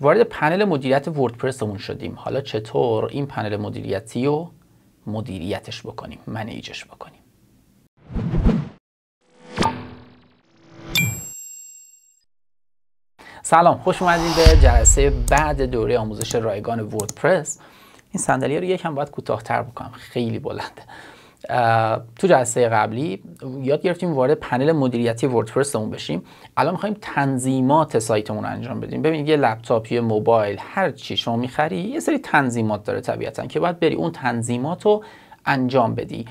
وارد پنل مدیریت وردپرسمون شدیم حالا چطور این پنل مدیریتی رو مدیریتش بکنیم منیجش بکنیم سلام خوش اومدید به جلسه بعد دوره آموزش رایگان وردپرس این صندلی رو یکم باید کوتاهتر بکنم خیلی بلنده تو جلسه قبلی یاد گرفتیم وارد پنل مدیریتی وردپرسمون بشیم الان میخوایم تنظیمات سایتمون انجام بدیم ببینید یه لپتاپ یه موبایل هر چی شما میخری یه سری تنظیمات داره طبیعتا که باید بری اون تنظیمات رو انجام بدی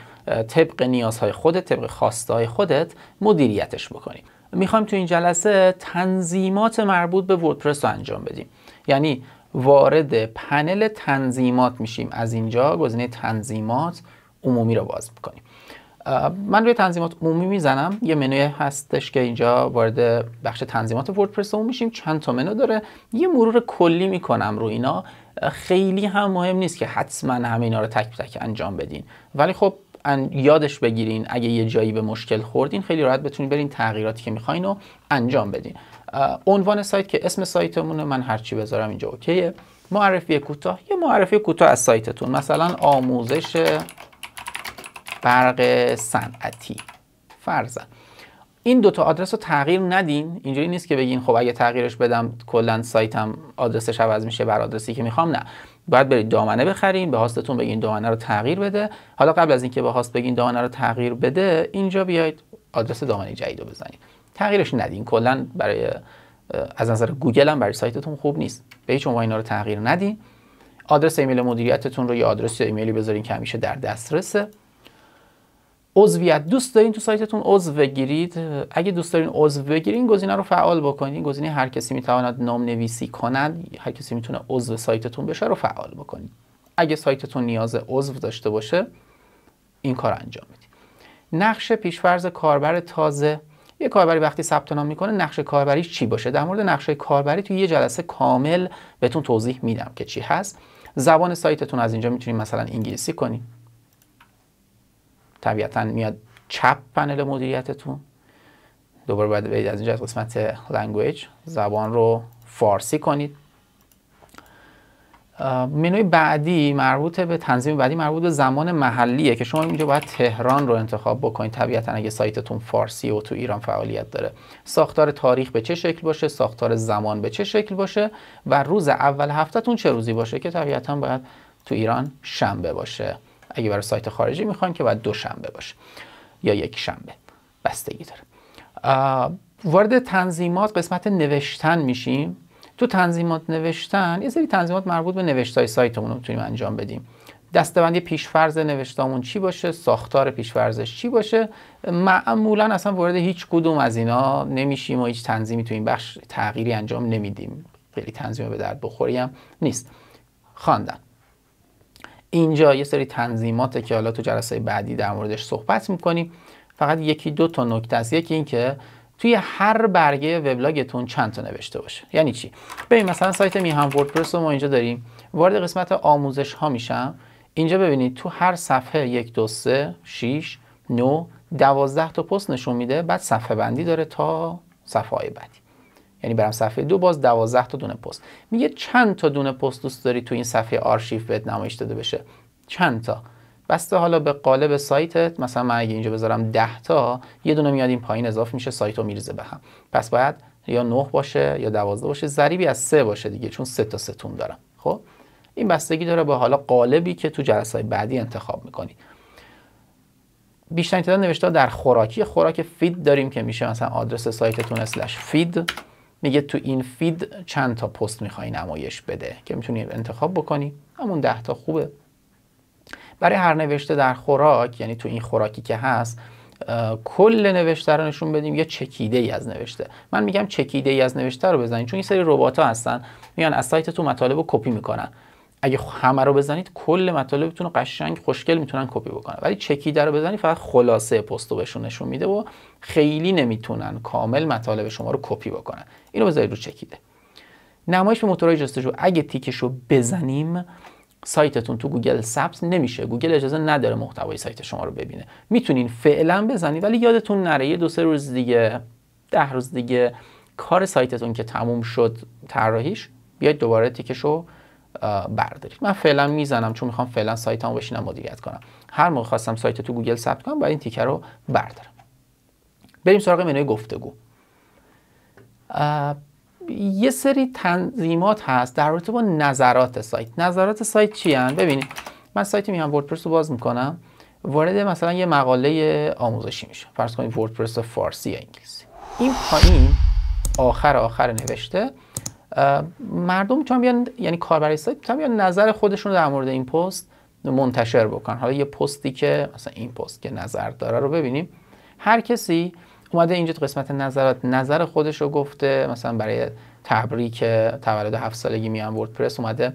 طبق نیازهای خودت طبق خواستهای خودت مدیریتش بکنیم میخوایم تو این جلسه تنظیمات مربوط به وردپرس رو انجام بدیم یعنی وارد پنل تنظیمات میشیم از اینجا گزینه تنظیمات عمومی رو باز میکنیم من روی تنظیمات عمومی میزنم یه منوی هستش که اینجا وارد بخش تنظیمات وردپرس اون میشیم چند تا منو داره یه مرور کلی میکنم رو اینا خیلی هم مهم نیست که حتما همه اینا رو تک تک انجام بدین ولی خب یادش بگیرین اگه یه جایی به مشکل خوردین خیلی راحت بتونین برین تغییراتی که میخواین رو انجام بدین عنوان سایت که اسم سایتمونه من هرچی بذارم اینجا اوکیه معرفی کوتاه یه معرفی کوتاه از سایتتون مثلا آموزش برق صنعتی فرضاً این دوتا آدرس رو تغییر ندین اینجوری نیست که بگین خب اگه تغییرش بدم کلا سایتم آدرسش عوض میشه بر آدرسی که میخوام نه باید برید دامنه بخرین به هاستتون بگین دامنه رو تغییر بده حالا قبل از اینکه به هاست بگین دامنه رو تغییر بده اینجا بیاید آدرس دامنه جدید رو بزنید تغییرش ندین کلا برای از نظر گوگل هم برای سایتتون خوب نیست به هیچ عنوان اینا رو تغییر ندین آدرس ایمیل مدیریتتون رو یا آدرس ایمیلی بذارین که همیشه در دسترسه عضویت دوست دارین تو سایتتون عضو بگیرید اگه دوست دارین عضو بگیرین این گزینه رو فعال بکنید گزینه هر کسی میتواند نام نویسی کند هر کسی میتونه عضو سایتتون بشه رو فعال بکنید اگه سایتتون نیاز عضو داشته باشه این کار انجام بدید نقش پیشفرض کاربر تازه یه کاربری وقتی ثبت نام میکنه نقش کاربریش چی باشه در مورد نقش کاربری تو یه جلسه کامل بهتون توضیح میدم که چی هست زبان سایتتون از اینجا میتونید مثلا انگلیسی کنید طبیعتا میاد چپ پنل مدیریتتون دوباره باید برید از اینجا از قسمت لنگویج زبان رو فارسی کنید منوی بعدی مربوط به تنظیم بعدی مربوط به زمان محلیه که شما اینجا باید تهران رو انتخاب بکنید طبیعتا اگه سایتتون فارسی و تو ایران فعالیت داره ساختار تاریخ به چه شکل باشه ساختار زمان به چه شکل باشه و روز اول هفتهتون چه روزی باشه که طبیعتا باید تو ایران شنبه باشه اگه برای سایت خارجی میخوان که باید دوشنبه باشه یا یک شنبه بستگی داره وارد تنظیمات قسمت نوشتن میشیم تو تنظیمات نوشتن یه سری تنظیمات مربوط به نوشتای سایتمون رو میتونیم انجام بدیم دستبندی پیشفرز نوشتامون چی باشه ساختار پیشفرزش چی باشه معمولا اصلا وارد هیچ کدوم از اینا نمیشیم و هیچ تنظیمی تو این بخش تغییری انجام نمیدیم خیلی تنظیم به درد بخوریم نیست خواندن اینجا یه سری تنظیماته که حالا تو جلسه بعدی در موردش صحبت میکنیم فقط یکی دو تا نکته است یکی اینکه توی هر برگه وبلاگتون چند تا نوشته باشه یعنی چی ببین مثلا سایت میهم وردپرس رو ما اینجا داریم وارد قسمت آموزش ها میشم اینجا ببینید تو هر صفحه یک دو سه شیش نو دوازده تا پست نشون میده بعد صفحه بندی داره تا صفحه بعدی یعنی برم صفحه دو باز دوازده تا دونه پست میگه چند تا دونه پست دوست داری تو این صفحه آرشیف بهت نمایش داده بشه چند تا بسته حالا به قالب سایتت مثلا من اگه اینجا بذارم 10 تا یه دونه میاد این پایین اضافه میشه سایتو میریزه به هم پس باید یا 9 باشه یا 12 باشه ضریبی از 3 باشه دیگه چون 3 تا ستون دارم خب این بستگی داره به حالا قالبی که تو جلسه بعدی انتخاب میکنی بیشتر تعداد نوشته در خوراکی خوراک فید داریم که میشه مثلا آدرس سایتتون اسلش فید میگه تو این فید چند تا پست میخوای نمایش بده که میتونی انتخاب بکنی همون ده تا خوبه برای هر نوشته در خوراک یعنی تو این خوراکی که هست کل نوشته رو نشون بدیم یا چکیده ای از نوشته من میگم چکیده ای از نوشته رو بزنید چون این سری ربات ها هستن میان از سایت تو مطالب رو کپی میکنن اگه همه رو بزنید کل مطالبتون رو قشنگ خوشگل میتونن کپی بکنن ولی چکیده رو بزنید فقط خلاصه پست رو بهشون نشون میده و خیلی نمیتونن کامل مطالب شما رو کپی بکنن اینو بذارید رو چکیده نمایش به موتورهای جستجو اگه تیکش رو بزنیم سایتتون تو گوگل سبز نمیشه گوگل اجازه نداره محتوای سایت شما رو ببینه میتونین فعلا بزنید ولی یادتون نره یه دو سه روز دیگه ده روز دیگه کار سایتتون که تموم شد طراحیش بیاید دوباره تیکش بردارید من فعلا میزنم چون میخوام فعلا هم بشینم مدیریت کنم هر موقع خواستم سایت تو گوگل ثبت کنم باید این تیکه رو بردارم بریم سراغ منوی گفتگو یه سری تنظیمات هست در رابطه با نظرات سایت نظرات سایت چی ببینید من سایت میام وردپرس رو باز میکنم وارد مثلا یه مقاله آموزشی میشه فرض کنید وردپرس فارسی یا انگلیسی این پایین آخر آخر نوشته مردم میتونن بیان یعنی کاربرای سایت میتونن بیان نظر خودشون در مورد این پست منتشر بکنن حالا یه پستی که مثلا این پست که نظر داره رو ببینیم هر کسی اومده اینجا تو قسمت نظرات نظر خودش رو گفته مثلا برای تبریک تولد هفت سالگی میان وردپرس اومده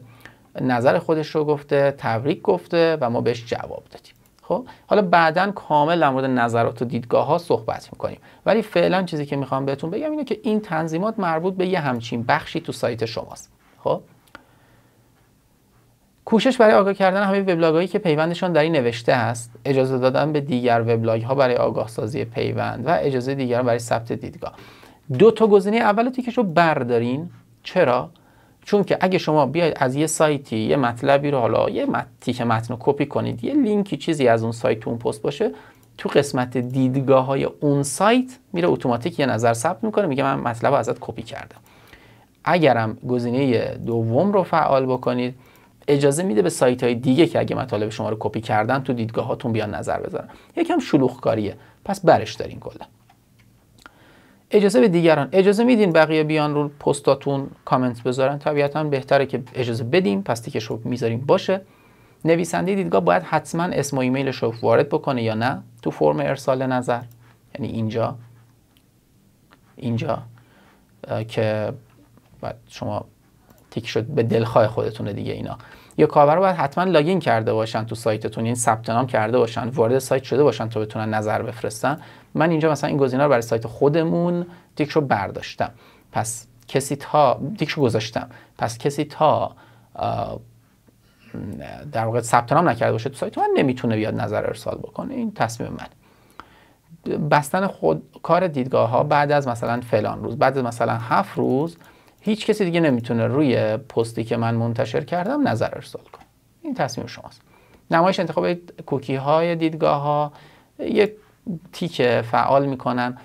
نظر خودش رو گفته تبریک گفته و ما بهش جواب دادیم خب حالا بعدا کامل در مورد نظرات و دیدگاه ها صحبت میکنیم ولی فعلا چیزی که میخوام بهتون بگم اینه که این تنظیمات مربوط به یه همچین بخشی تو سایت شماست خب کوشش برای آگاه کردن همه وبلاگایی که پیوندشان در این نوشته است اجازه دادن به دیگر وبلاگ ها برای آگاه سازی پیوند و اجازه دیگران برای ثبت دیدگاه دو تا گزینه اول تیکش رو بردارین چرا چون که اگه شما بیاید از یه سایتی یه مطلبی رو حالا یه متنی که متن کپی کنید یه لینکی چیزی از اون سایت تو اون پست باشه تو قسمت دیدگاه های اون سایت میره اتوماتیک یه نظر ثبت میکنه میگه من مطلب ازت کپی کردم اگرم گزینه دوم رو فعال بکنید اجازه میده به سایت های دیگه که اگه مطالب شما رو کپی کردن تو دیدگاهاتون بیان نظر بذارن یکم شلوغ کاریه پس برش دارین کلا اجازه به دیگران اجازه میدین بقیه بیان رو پستاتون کامنت بذارن طبیعتا بهتره که اجازه بدیم پس تیکش رو میذاریم باشه نویسنده دیدگاه باید حتما اسم و ایمیلش رو وارد بکنه یا نه تو فرم ارسال نظر یعنی اینجا اینجا که بعد شما تیک شد به دلخواه خودتونه دیگه اینا یا کاربر باید حتما لاگین کرده باشن تو سایتتون این یعنی ثبت نام کرده باشن وارد سایت شده باشن تا بتونن نظر بفرستن من اینجا مثلا این گزینه رو برای سایت خودمون دیک رو برداشتم پس کسی تا دیک رو گذاشتم پس کسی تا در واقع ثبت نام نکرده باشه تو سایت من نمیتونه بیاد نظر ارسال بکنه این تصمیم من بستن خود کار دیدگاه ها بعد از مثلا فلان روز بعد از مثلا هفت روز هیچ کسی دیگه نمیتونه روی پستی که من منتشر کردم نظر ارسال کنه این تصمیم شماست نمایش انتخاب کوکی های دیدگاه ها یک تیک فعال میکنن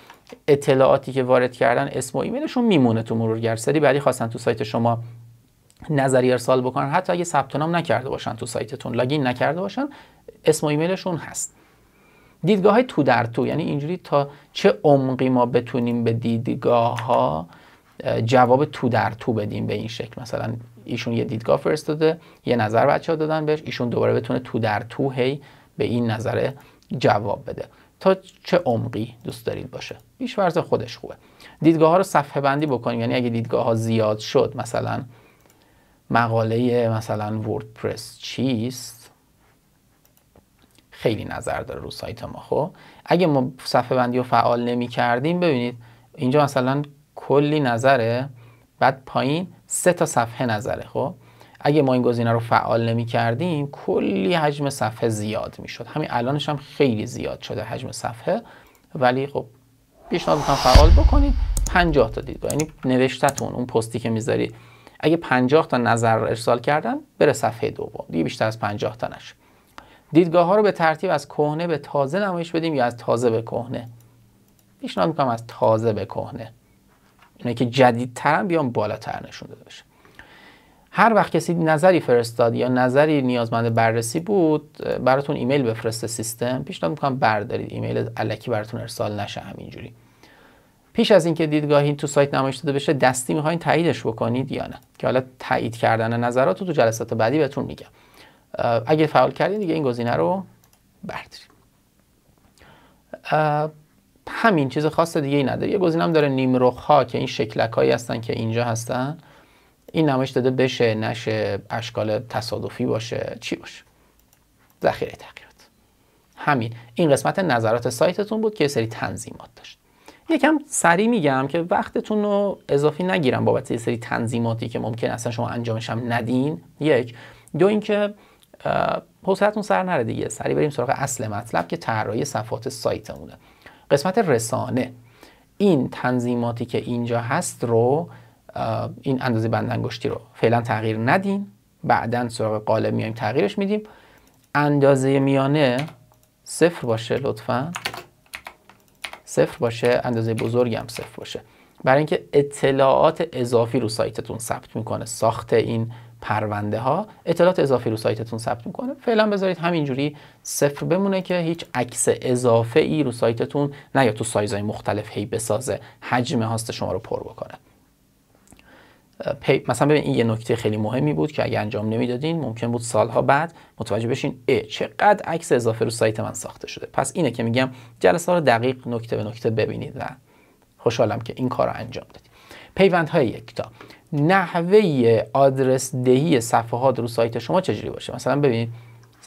اطلاعاتی که وارد کردن اسم و ایمیلشون میمونه تو مرور سری بعدی خواستن تو سایت شما نظری ارسال بکنن حتی اگه ثبت نام نکرده باشن تو سایتتون لاگین نکرده باشن اسم و ایمیلشون هست دیدگاه های تو در تو یعنی اینجوری تا چه عمقی ما بتونیم به دیدگاه ها جواب تو در تو بدیم به این شکل مثلا ایشون یه دیدگاه فرستاده یه نظر بچه ها دادن بهش ایشون دوباره بتونه تو در تو هی به این نظر جواب بده تا چه عمقی دوست دارید باشه ورز خودش خوبه دیدگاه ها رو صفحه بندی بکنیم یعنی اگه دیدگاه ها زیاد شد مثلا مقاله مثلا وردپرس چیست خیلی نظر داره رو سایت ما خب اگه ما صفحه بندی رو فعال نمی ببینید اینجا مثلا کلی نظره بعد پایین سه تا صفحه نظره خب اگه ما این گزینه رو فعال نمی کردیم کلی حجم صفحه زیاد می شد همین الانش هم خیلی زیاد شده حجم صفحه ولی خب پیشنهاد میکنم فعال بکنید 50 تا دیدگاه یعنی نوشتتون اون پستی که میذاری اگه 50 تا نظر ارسال کردن بره صفحه دوم دیگه بیشتر از 50 تا نشه دیدگاه ها رو به ترتیب از کهنه به تازه نمایش بدیم یا از تازه به کهنه پیشنهاد میکنم از تازه به کهنه اینکه که هم بیان بالاتر نشون داده بشه هر وقت کسی نظری فرستاد یا نظری نیازمند بررسی بود براتون ایمیل بفرسته سیستم پیشنهاد میکنم بردارید ایمیل علکی براتون ارسال نشه همینجوری پیش از اینکه دیدگاهی تو سایت نمایش داده بشه دستی میخواین تاییدش بکنید یا نه که حالا تایید کردن نظرات رو تو جلسات بعدی بهتون میگم اگه فعال کردین دیگه این گزینه رو بردارید همین چیز خاص دیگه ای نداره یه گزینه هم داره نیمرخ ها که این شکلک هایی هستن که اینجا هستن این نمایش داده بشه نشه اشکال تصادفی باشه چی باشه ذخیره تغییرات همین این قسمت نظرات سایتتون بود که یه سری تنظیمات داشت یکم سریع میگم که وقتتون رو اضافی نگیرم بابت یه سری تنظیماتی که ممکن اصلا شما انجامش هم ندین یک دو اینکه حوصلتون سر نره دیگه سری بریم سراغ اصل مطلب که طراحی صفحات سایتمونه قسمت رسانه این تنظیماتی که اینجا هست رو این اندازه بند رو فعلا تغییر ندین بعدا سراغ قالب میایم تغییرش میدیم اندازه میانه صفر باشه لطفا صفر باشه اندازه بزرگ هم صفر باشه برای اینکه اطلاعات اضافی رو سایتتون ثبت میکنه ساخت این پرونده ها اطلاعات اضافی رو سایتتون ثبت میکنه فعلا بذارید همینجوری صفر بمونه که هیچ عکس اضافه ای رو سایتتون نه یا تو سایزهای مختلف هی بسازه حجم هاست شما رو پر بکنه مثلا ببین این یه نکته خیلی مهمی بود که اگه انجام نمیدادین ممکن بود سالها بعد متوجه بشین اه چقدر عکس اضافه رو سایت من ساخته شده پس اینه که میگم جلسه رو دقیق نکته به نکته ببینید و خوشحالم که این کار انجام دادید یک تا. نحوه آدرس دهی صفحات رو سایت شما چجوری باشه مثلا ببین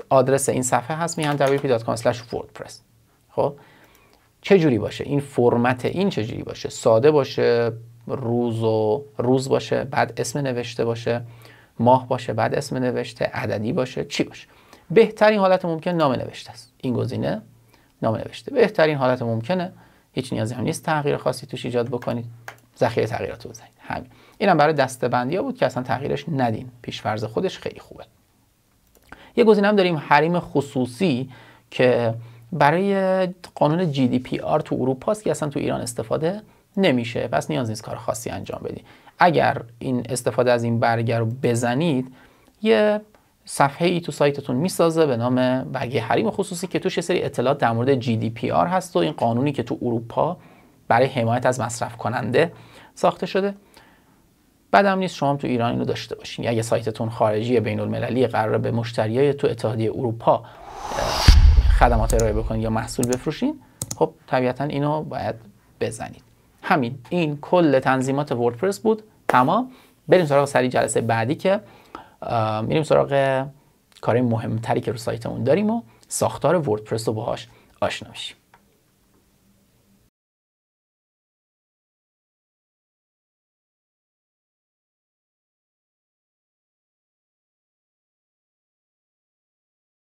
آدرس این صفحه هست میان wp.com/wordpress خب چجوری باشه این فرمت این چجوری باشه ساده باشه روز و روز باشه بعد اسم نوشته باشه ماه باشه بعد اسم نوشته عددی باشه چی باشه بهترین حالت ممکن نام نوشته است این گزینه نام نوشته بهترین حالت ممکنه هیچ نیازی هم نیست تغییر خاصی توش ایجاد بکنید ذخیره تغییرات رو بزنید همین اینم برای دستبندی ها بود که اصلا تغییرش ندین پیشفرض خودش خیلی خوبه یه گزینه هم داریم حریم خصوصی که برای قانون جی دی پی آر تو اروپا است که اصلا تو ایران استفاده نمیشه پس نیاز نیست کار خاصی انجام بدی. اگر این استفاده از این برگر رو بزنید یه صفحه ای تو سایتتون میسازه به نام برگه حریم خصوصی که توش یه سری اطلاعات در مورد GDPR هست و این قانونی که تو اروپا برای حمایت از مصرف کننده ساخته شده بدم نیست شما تو ایران اینو داشته باشین اگه سایتتون خارجی بین المللی قرار به مشتریای تو اتحادیه اروپا خدمات ارائه بکنید یا محصول بفروشین خب طبیعتا اینو باید بزنید همین این کل تنظیمات وردپرس بود تمام بریم سراغ سری جلسه بعدی که میریم سراغ کاری مهمتری که رو سایتمون داریم و ساختار وردپرس رو باهاش آشنا میشیم